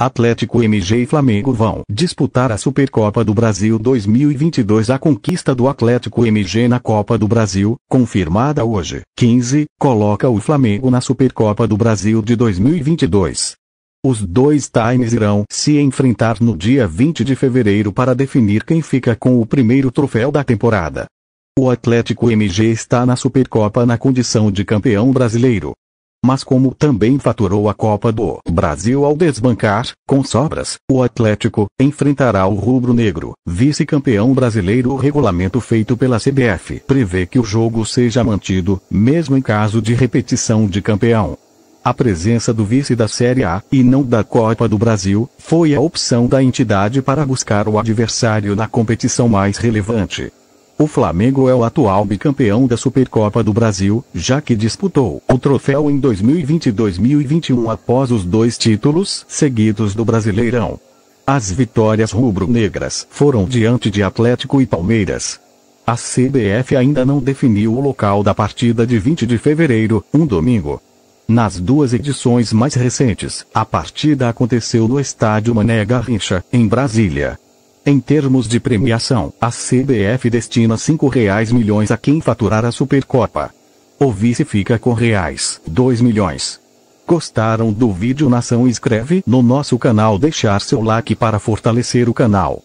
Atlético MG e Flamengo vão disputar a Supercopa do Brasil 2022. A conquista do Atlético MG na Copa do Brasil, confirmada hoje, 15, coloca o Flamengo na Supercopa do Brasil de 2022. Os dois times irão se enfrentar no dia 20 de fevereiro para definir quem fica com o primeiro troféu da temporada. O Atlético MG está na Supercopa na condição de campeão brasileiro, mas como também faturou a Copa do Brasil ao desbancar, com sobras, o Atlético, enfrentará o Rubro Negro, vice-campeão brasileiro. O regulamento feito pela CBF prevê que o jogo seja mantido, mesmo em caso de repetição de campeão. A presença do vice da Série A, e não da Copa do Brasil, foi a opção da entidade para buscar o adversário na competição mais relevante. O Flamengo é o atual bicampeão da Supercopa do Brasil, já que disputou o troféu em 2020 e 2021 após os dois títulos seguidos do Brasileirão. As vitórias rubro-negras foram diante de Atlético e Palmeiras. A CBF ainda não definiu o local da partida de 20 de fevereiro, um domingo. Nas duas edições mais recentes, a partida aconteceu no estádio Mané Garrincha, em Brasília. Em termos de premiação, a CBF destina R$ 5,00 milhões a quem faturar a Supercopa. O vice fica com reais 2 milhões. Gostaram do vídeo Nação? Inscreve no nosso canal deixar seu like para fortalecer o canal.